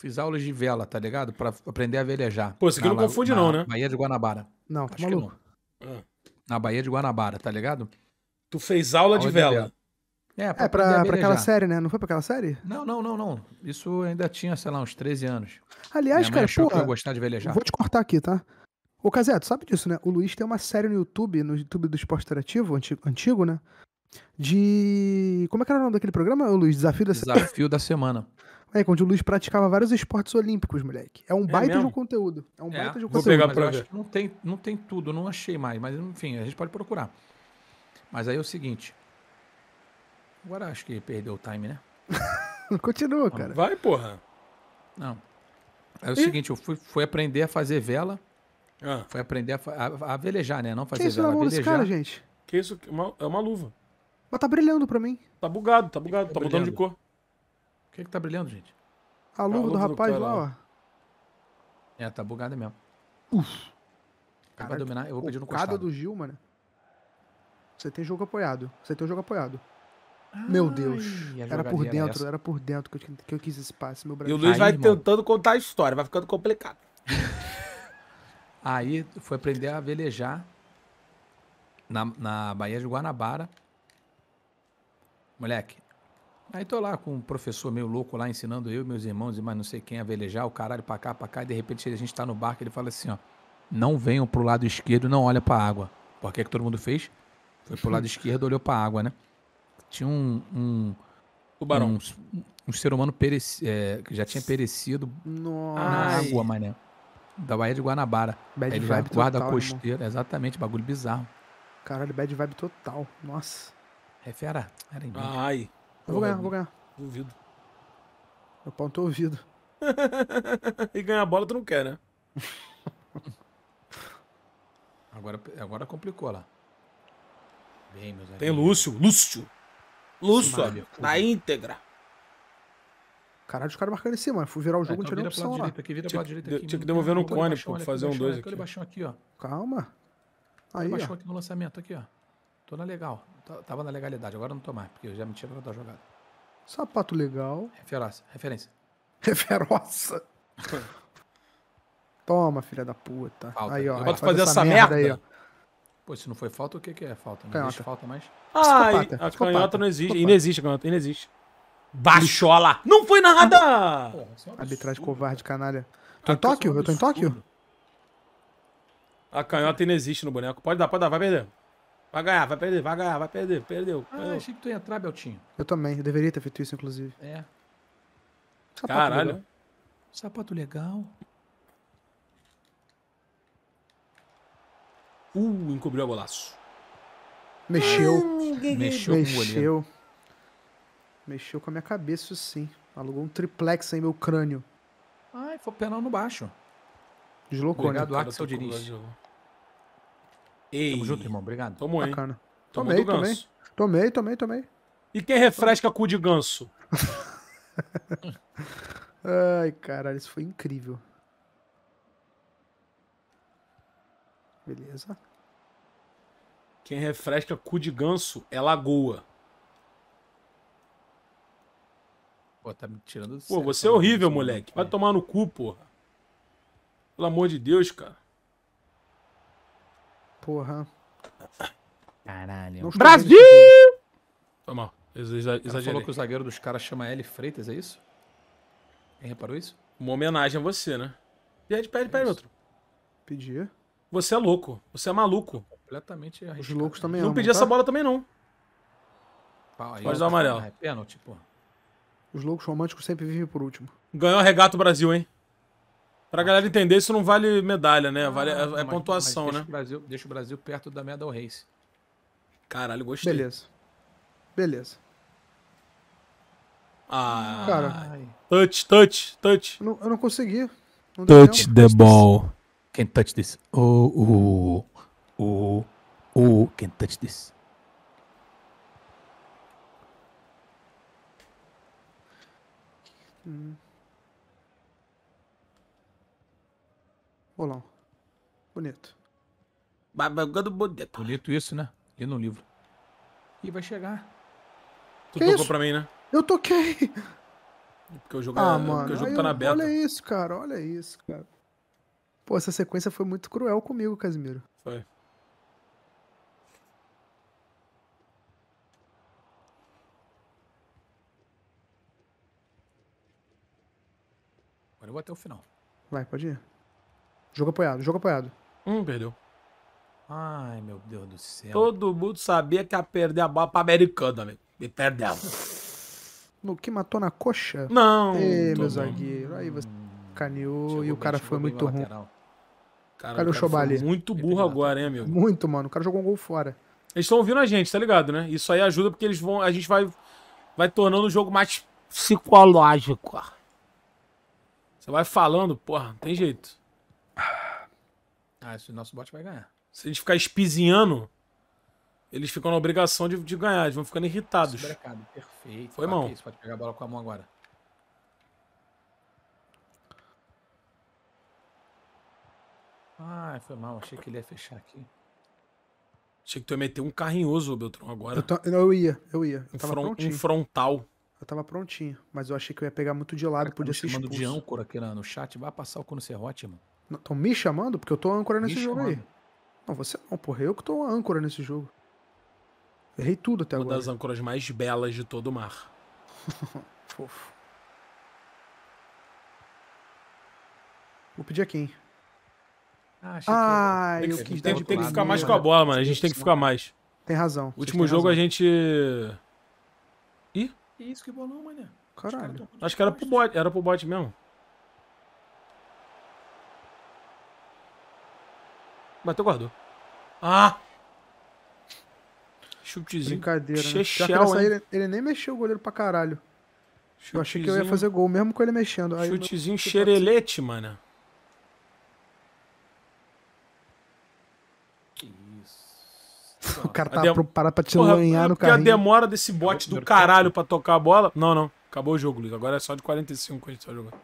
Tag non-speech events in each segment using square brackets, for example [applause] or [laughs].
Fiz aulas de vela, tá ligado? Pra aprender a velejar. Pô, isso aqui não confunde, não, né? Bahia de Guanabara. Não, tá Acho maluco. Não. Ah. Na Bahia de Guanabara, tá ligado? Tu fez aula, aula de, vela. de, vela. É, pra, é pra, pra, aquela série, né? Não foi pra aquela série? Não, não, não, não. Isso ainda tinha, sei lá, uns 13 anos. Aliás, cara, achou porra, que eu gostar de velejar. Vou te cortar aqui, tá? Ô, Caseto, sabe disso, né? O Luiz tem uma série no YouTube, no YouTube do Esporte Interativo, antigo, antigo né? de. Como é que era o nome daquele programa, Luiz? Desafio da Semana. Desafio da Semana. [laughs] É, onde o Luiz praticava vários esportes olímpicos, moleque. É um é baita mesmo? de um conteúdo. É um é, baita de um vou conteúdo. Pegar mas pra ver. não tem, não tem tudo, não achei mais. Mas enfim, a gente pode procurar. Mas aí é o seguinte. Agora acho que perdeu o time, né? [laughs] Continua, cara. Vai, porra. Não. É o e? seguinte, eu fui, fui aprender a fazer vela. Ah. Foi aprender a, a, a, velejar, né? Não fazer que isso vela. velejar. Cara, gente? Que isso? É uma, é uma luva. Mas tá brilhando pra mim. Tá bugado, tá bugado, que que tá, tá mudando de cor. O que é que tá brilhando, gente? A luva, do rapaz lá, ó. É, tá bugada mesmo. Uf. É cara, dominar, eu vou pedir no costado. do Gil, mano. Você tem jogo apoiado. Você tem jogo apoiado. Ai, meu Deus. Era por dentro, era, era, por dentro que eu, que eu quis esse passe, meu Brasil. E o Luiz Aí, vai irmão. tentando contar a história, vai ficando complicado. Aí foi aprender a velejar na, na Baía de Guanabara moleque. Aí tô lá com um professor meio louco lá ensinando eu, meus irmãos e mais não sei quem a velejar, o caralho pra cá, pra cá, e de repente a gente tá no barco, ele fala assim, ó, não venham pro lado esquerdo, não olha pra água. Por que é que todo mundo fez? Foi pro lado [laughs] esquerdo, olhou pra água, né? Tinha um... um Tubarão. Um, um ser humano pereci, é, que já tinha perecido Nossa. na água, mané. Da Bahia de Guanabara. Bad Aí ele vibe guarda total, costeira. Irmão. Exatamente, bagulho bizarro. Caralho, bad vibe total. Nossa. É fera. Era em Ai. Eu vou ganhar, vou ganhar. Duvido. Eu pau no teu ouvido. [laughs] e ganhar a bola tu não quer, né? [laughs] agora, agora complicou lá. Bem, meus amigos. Tem Lúcio. Lúcio. Lúcio, na íntegra. Caralho, os caras marcando em cima, mano. Fui virar o jogo, é, então não opção lá. Direita, aqui, vira tinha, direita aqui, tinha que devolver no cone, pô, fazer um dois aqui. Calma. Aí, baixou aqui no lançamento, aqui, ó. Tô na legal. Tá, tava na legalidade, agora não tô mais, porque eu já me tiro da jogada. Sapato legal. É referência referência. [laughs] Referoça. É [laughs] Toma, filha da puta. Falta. Aí, ó. Eu aí, fazer essa, merda, merda aí, ó. Pô, se não foi falta, o que, que é falta? Não canhota. existe falta mais? Ah, a canhota não existe. Psicopata. existe a canhota, existe Baixola! Não foi nada! Ah, Porra, é Arbitragem covarde, canalha. Tô tá em Tóquio? Eu tô em Tóquio? A canhota existe no boneco. Pode dar, pode dar, vai perder. Vai ganhar, vai perder, vai ganhar, vai perder, perdeu. Ah, perdeu. achei que tu ia entrar, Beltinho. Eu também, eu deveria ter feito isso, inclusive. É. Sapato Caralho. Legal. Sapato legal. Uh, encobriu o golaço. Mexeu. Mexeu, Mexeu. Mexeu com a minha cabeça, sim. Alugou um triplex aí, meu crânio. Ai, foi penal no baixo. Deslocou, né? Obrigado, né? Axel Diniz. Ei. Tamo junto, irmão. Obrigado. Tomou, aí? Bacana. Tomou tomei, tomei. Tomei, tomei, tomei. E quem refresca cu de ganso? [laughs] Ai, caralho, isso foi incrível. Beleza. Quem refresca cu de ganso é Lagoa. Pô, tá me tirando do Pô, você é horrível, moleque. Né? Vai tomar no cu, porra. Pelo amor de Deus, cara. Porra. Caralho. Brasil! Foi mal. falou que o zagueiro dos caras chama L Freitas, é isso? Quem reparou isso? Uma homenagem a você, né? Pede, pede, pede outro. Pedir. Você é louco. Você é maluco. Completamente arriscado. Os loucos também Não pedi tá? essa bola também, não. Pau, aí, Pode é dar amarelo. É pênalti, pô. Os loucos românticos sempre vivem por último. Ganhou a regata o Brasil, hein? Pra galera entender, isso não vale medalha, né? Ah, vale, ah, é, é mas, é pontuação, mas deixa né? O Brasil, deixa o Brasil perto da medal race. Caralho, gostei. Beleza. Beleza. Ah. Cara. Touch, touch, touch. Eu não, eu não consegui. Não touch the ball. This. Can't touch this. Oh, oh, oh, oh, can't touch this. Hum. Olão. Bonito. Babagando bonito. Bonito isso, né? Li no livro. E vai chegar. Tu que tocou isso? pra mim, né? Eu toquei. Porque o jogo, é- ah, é, mano, porque o jogo tá na beta. Olha isso, cara. Olha isso, cara. Pô, essa sequência foi muito cruel comigo, Casimiro. Foi. Agora eu vou até o final. Vai, pode ir. Jogo apoiado, jogo apoiado. Hum, perdeu. Ai, meu Deus do céu. Todo mundo sabia que ia perder a bola pra americana, amigo. E perdeu. No que matou na coxa? Não. Ei, meu zagueiro. Aí você hum. caneou e o cara foi muito ruim. Cara, Cadê o Chobali? Muito burro agora, hein, amigo? Muito, mano. O cara jogou um gol fora. Eles estão ouvindo a gente, tá ligado, né? Isso aí ajuda porque eles vão. A gente vai, vai tornando o jogo mais psicológico. Você vai falando, porra, não tem jeito. Ah, esse nosso bot vai ganhar. Se a gente ficar espizinhando, eles ficam na obrigação de, de ganhar, eles vão ficando irritados. perfeito. Foi, mão. pode pegar a bola com a mão agora. Ah, foi mal. Achei que ele ia fechar aqui. Achei que tu ia meter um carrinhoso, Beltrão, agora. Eu, eu ia, eu ia. Eu um, tava front... um frontal. Eu tava prontinho, mas eu achei que eu ia pegar muito de lado, tá podia ser expulso. de âncora aqui no, no chat. Vai passar o cu no serrote, mano. Estão me chamando? Porque eu tô âncora nesse me jogo chamando. aí. Não, você não, porra. Eu que tô âncora nesse jogo. Errei tudo até Uma agora. Uma das âncoras mais belas de todo o mar. [laughs] Fofo. Vou pedir a quem? Ah, ah que... eu, eu quis tem, dar tem que ficar mais com a bola, mano. A gente tem que ficar mais. Tem razão. Último jogo razão. a gente. Ih? Que isso, que bolou, mano. Caralho. Acho que era né? pro bot, era pro bot mesmo. Mas tu guardou. Ah! Chutezinho. Brincadeira. Né? Chechel, né? Sair, ele, ele nem mexeu o goleiro pra caralho. Chutezinho. Eu achei que eu ia fazer gol, mesmo com ele mexendo. Aí Chutezinho xerelete, mano. Que isso. O cara tá dem... parar pra te Porra, lanhar é no carrinho. a demora desse bote do caralho pra tocar a bola. Não, não. Acabou o jogo, Luiz. Agora é só de 45 que a gente tá jogando.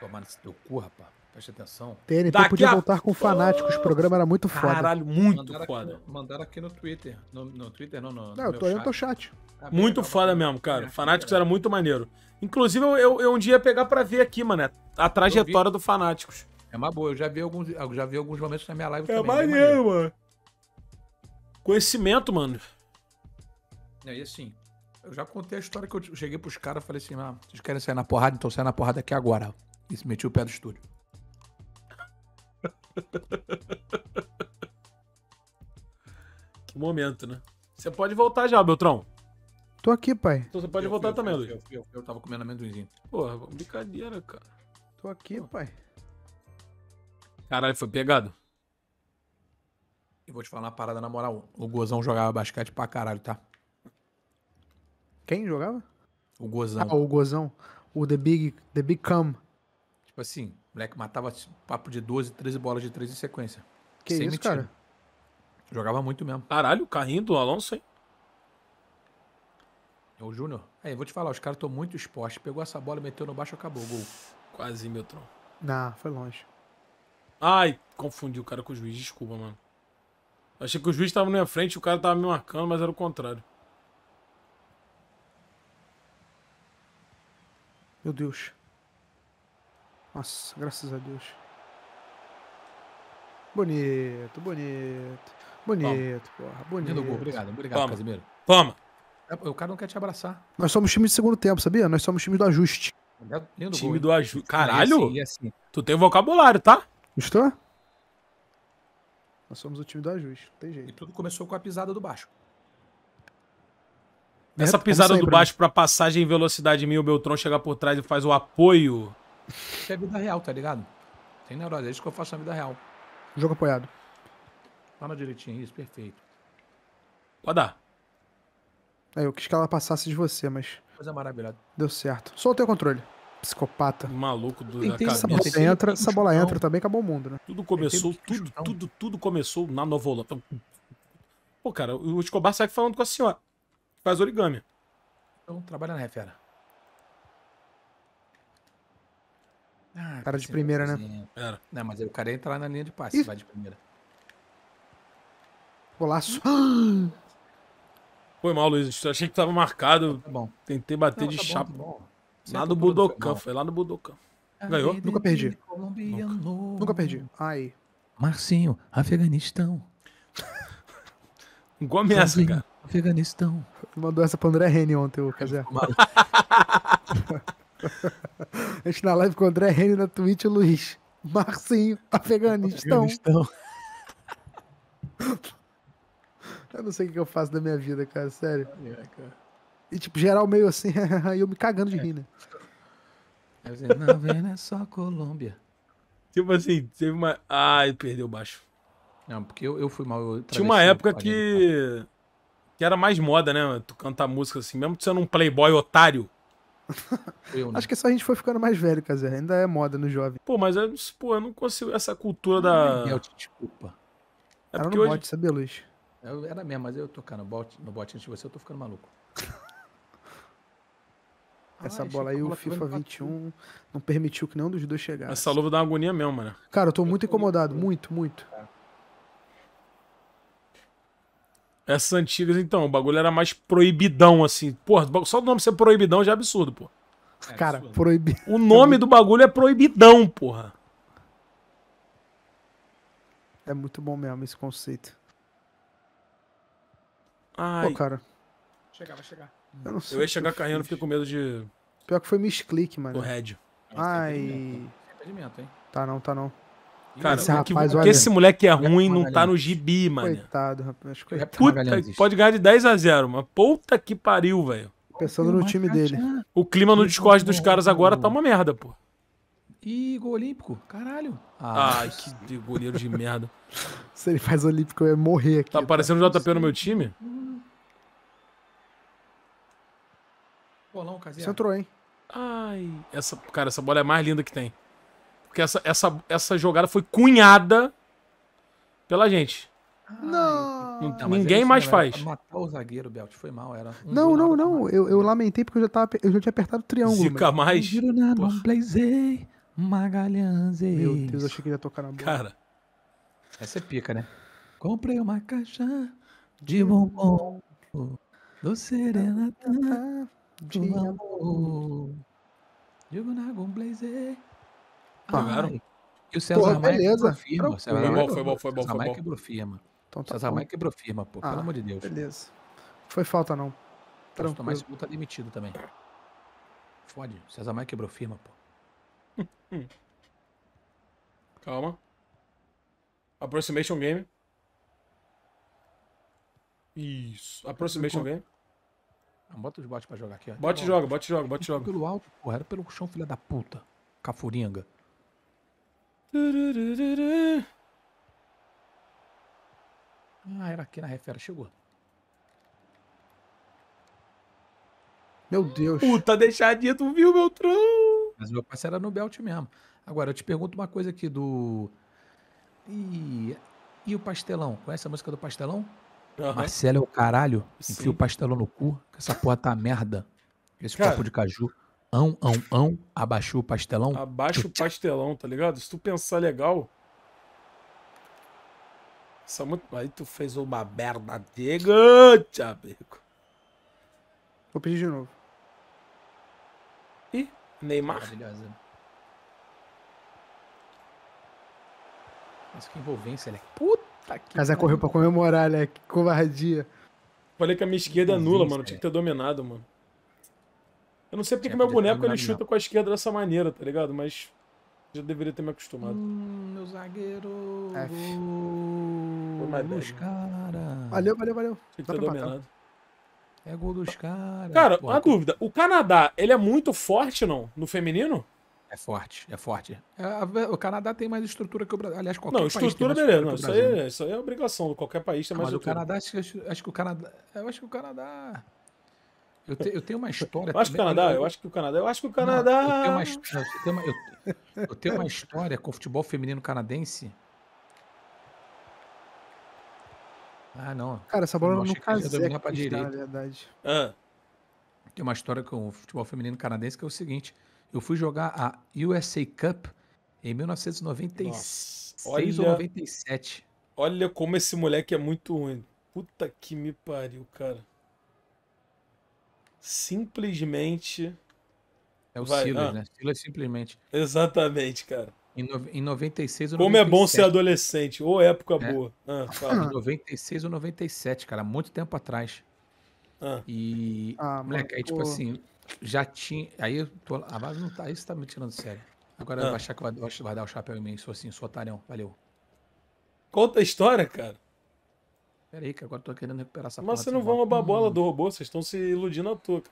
Tomara esse teu cu, rapaz. Preste atenção. TNT Daqui podia a... voltar com fanáticos, o programa era muito foda. Caralho, muito mandaram foda. Aqui, mandaram aqui no Twitter. No, no Twitter, não, no. Não, eu tô olhando o teu chat. Ah, muito foda mesmo, cara. É, é fanáticos é, era muito maneiro. Inclusive, eu, eu, eu, um dia ia pegar pra ver aqui, mano, a trajetória do Fanáticos. É uma boa, eu já vi alguns, já vi alguns momentos na minha live. É também, maneiro, maneiro, mano. Conhecimento, mano. É, e assim, eu já contei a história que eu cheguei pros caras e falei assim, ah, vocês querem sair na porrada, então sai na porrada aqui agora. E se meti o pé do estúdio. [laughs] que momento, né? Você pode voltar já, Beltrão. Tô aqui, pai. Então você pode eu, voltar eu, também, eu, Luiz. Eu, eu, tava comendo amendoinzinho. Porra, brincadeira, cara. Tô aqui, Pô. pai. Caralho, foi pegado. E vou te falar uma parada na moral. O Gozão jogava basquete pra caralho, tá? Quem jogava? O Gozão. Ah, o Gozão. O The Big, The Big Come. Tipo assim, o moleque matava papo de 12, 13 bolas de 3 em sequência. Que sem isso, mentira. cara? Jogava muito mesmo. Caralho, o carrinho do Alonso, hein? É o Júnior. Aí, é, vou te falar, os caras estão muito expostos. Pegou essa bola, meteu no baixo, acabou. Gol. Quase, meu tron. Não, foi longe. Ai, confundi o cara com o juiz, desculpa, mano. Achei que o juiz tava na minha frente e o cara tava me marcando, mas era o contrário. Meu Deus. Nossa, graças a Deus. Bonito, bonito. Bonito, Toma. porra. Bonito. Lendo gol. Obrigado, obrigado, Toma. Casimiro. Toma. É, o cara não quer te abraçar. Nós somos time de segundo tempo, sabia? Nós somos time do ajuste. É, lindo time gol, do ajuste. Caralho! E assim, e assim. Tu tem vocabulário, tá? Gostou? Nós somos o time do ajuste, não tem jeito. E tudo começou com a pisada do baixo. É, Essa pisada do baixo né? para passagem em velocidade mil o Beltrão chega por trás e faz o apoio isso é vida real, tá ligado? Tem neurose, é isso que eu faço na vida real. Jogo apoiado. Toma direitinho, isso, perfeito. Pode dar. É, eu quis que ela passasse de você, mas. Coisa maravilhosa. Deu certo. Soltei o controle. Psicopata. Maluco do, da cabeça. Essa bola entra, essa bola entra também, acabou o mundo, né? Tudo começou, tudo, tudo, tudo, tudo começou na novola. Pô, cara, o Escobar sai falando com a senhora. Faz origami. Então, trabalha na fera. Era né? de primeira, né? Era. Não, mas o cara ia entrar na linha de passe, vai de primeira. Golaço. Foi mal, Luiz. Achei que tava marcado. Tá bom. Tentei bater Não, de tá chapa. Bom, tá bom. Lá no Budokan, foi lá no Budokan. Ganhou? Nunca perdi. Nunca. Nunca perdi. Aí. Marcinho, Afeganistão. Igual ameaça, cara. Afeganistão. Mandou essa pra André Rene ontem, o Casé. [laughs] A gente na live com o André Rene na Twitch, o Luiz. Marcinho, afeganistão. afeganistão. [laughs] eu não sei o que eu faço da minha vida, cara, sério. É, cara. E tipo, geral meio assim, [laughs] eu me cagando de é. rir, né? É, não, é só Colômbia. Tipo assim, teve uma. Ai, perdeu baixo. Não, porque eu, eu fui mal. Eu Tinha uma época que. que era mais moda, né? Tu cantar música assim, mesmo que sendo um playboy otário. [laughs] Eu, né? Acho que só a gente foi ficando mais velho, Cazé. Ainda é moda no jovem. Pô, mas eu, é, pô, tipo, eu não consigo essa cultura da. Miguel, te desculpa. É era no hoje... bote, sabia, Luiz? Eu, era mesmo, mas eu tocar no bot, no bot antes de você, eu tô ficando maluco. Essa Ai, bola aí, o tá FIFA 21 não permitiu que nenhum dos dois chegasse. Essa luva dá uma agonia mesmo, mano. Cara, eu tô muito incomodado, muito, muito. É. Essas antigas, então, o bagulho era mais proibidão, assim. Porra, só o nome ser proibidão já é absurdo, pô. É Cara, proibido. O nome [laughs] é muito... do bagulho é proibidão, porra. É muito bom mesmo esse conceito. Ai. Pô, cara. Chegar, vai chegar. Eu, não sei eu ia chegar carregando, fiquei com medo de. Pior que foi misclick, mano. Do head. É Ai. Impedimento, é hein? Tá não, tá não. Cara, esse rapaz, que, olha, esse moleque é ruim não tá no gibi, mano. Coitado, rapaz. Puta, pode ganhar de 10 a 0 mas puta que pariu, velho. Pensando no time dele. O clima no Discord dos caras agora tá uma merda, pô. E gol olímpico, caralho. Ah, Ai, que goleiro de merda. [laughs] Se ele faz olímpico, eu ia morrer aqui. Tá aparecendo o JP no meu time? Bolão, Caseiro. Você entrou, hein? Ai, essa, cara, essa bola é a mais linda que tem. Porque essa, essa, essa jogada foi cunhada pela gente. Não. não Ninguém mais faz. Matar o zagueiro, Belt, foi mal, era. Um não, não, não. Eu, eu lamentei porque eu já, tava, eu já tinha apertado o triângulo. Fica mais. Gironado, Blazei, Magalhães. Meu Deus, eu achei que ia tocar na boca. Cara. Essa é pica, né? Comprei uma caixa de bombom do Serenata ah, de amor. Digo na Blazer. Arrumaram. E o César Porra, Maia quebrou firma. Foi bom, foi bom, foi bom. César Maia quebrou firma. Então, tá César tá Maia quebrou firma, pô. Ah, pelo amor de Deus. Beleza. Foi falta, não. Tá, tranquilo. Tomás tá demitido também. Fode. César Maia quebrou firma, pô. [laughs] Calma. Approximation game. Isso. Tá Approximation game. Bota os bots pra jogar aqui, ó. Bote joga, bote joga, bote joga. Pelo alto, porra. Era pelo chão, filha da puta. Cafuringa. Ah, era aqui na refera, chegou. Meu Deus. Puta deixadinha, tu viu, meu Beltrão? Mas meu parceiro era no belt mesmo. Agora, eu te pergunto uma coisa aqui do. E, e o pastelão? Conhece a música do pastelão? Uhum. Marcelo é o caralho, enfia o pastelão no cu, que essa porra tá merda. Esse Cara, copo de caju. Ão, ão, ão, abaixou o pastelão. Abaixa o pastelão, tá ligado? Se tu pensar legal. É aí tu fez uma merda gigante, amigo. Vou pedir de novo. Ih, Neymar. Maravilhosa. Nossa, que envolvência, Alec. É puta que. Casar é correu pra comemorar, Alec. Né? Covardia. Falei que a minha esquerda é nula, mano. Tinha que ter dominado, mano. Eu não sei porque que meu boneco ele chuta com a esquerda dessa maneira, tá ligado? Mas já deveria ter me acostumado. Hum, meu zagueiro. F. Foi mais né? Valeu, valeu, valeu. Tinha que dominado. É gol dos caras. Cara, uma dúvida. O Canadá, ele é muito forte, não? No feminino? É forte, é forte. É, o Canadá tem mais estrutura que o Brasil. Aliás, qualquer não, país. Estrutura tem mais estrutura não, beleza. Isso, aí, é, isso é obrigação. Qualquer país tem ah, mais ah, mas estrutura. Mas o Canadá, acho que o Canadá. Eu acho que o Canadá. Eu, te, eu tenho uma história. Eu acho, que o Canadá, eu acho que o Canadá, eu acho que o Canadá. eu, tenho uma, história com o futebol feminino canadense. Ah, não. Cara, essa bola não, é não caseca, pra direita. na verdade. Ah. Tem uma história com o futebol feminino canadense que é o seguinte: eu fui jogar a USA Cup em 1996 olha, ou 97. Olha como esse moleque é muito ruim. Puta que me pariu, cara simplesmente. É o vai... Silas, ah. né? Silas simplesmente. Exatamente, cara. Em, no... em 96 ou Como é bom ser adolescente, ou época é. boa. Ah, fala. [laughs] Em 96 ou 97, cara, muito tempo atrás. Ah. E, ah, moleque, aí, tipo pô. tipo assim, já tinha. Aí eu tô. A ah, base não tá. Isso tá me tirando sério. Agora ah. eu vou achar que vai, vai dar o chapéu em mim. Sou assim, sou otarão. Valeu. Conta a história, cara. Peraí, que agora eu tô querendo recuperar essa Mas você não vão roubar a bola do robô, vocês estão se iludindo à toa.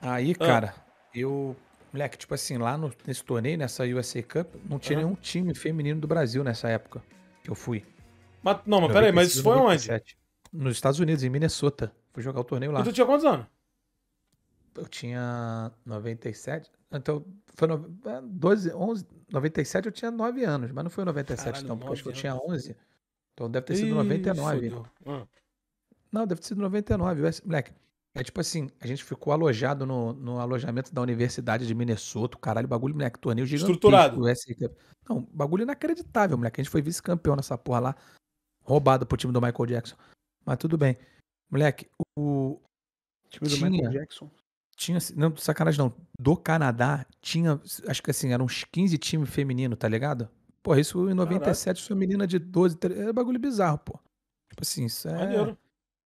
Aí, ah. cara, eu. Moleque, tipo assim, lá no, nesse torneio, nessa USA Cup, não tinha ah. nenhum time feminino do Brasil nessa época que eu fui. Mas, não, mas peraí, mas isso foi 97. onde? Nos Estados Unidos, em Minnesota. Fui jogar o torneio lá. E tu tinha quantos anos? Eu tinha 97. Então, foi no, 12, 11. 97 eu tinha 9 anos, mas não foi 97 Caralho, não, porque acho que eu tinha 11. Então deve ter sido Isso. 99. Ah. Não, deve ter sido 99. Moleque, é tipo assim, a gente ficou alojado no, no alojamento da Universidade de Minnesota, caralho, bagulho, moleque, torneio gigante. Estruturado. Não, bagulho inacreditável, moleque. A gente foi vice-campeão nessa porra lá, roubado pro time do Michael Jackson. Mas tudo bem. Moleque, o... o time do tinha, Michael Jackson? Tinha, não, sacanagem não, do Canadá tinha, acho que assim, eram uns 15 times femininos, tá ligado? Porra, isso em 97, Caraca. sua menina de 12, 13. É bagulho bizarro, pô. Tipo assim, isso é. Maneiro.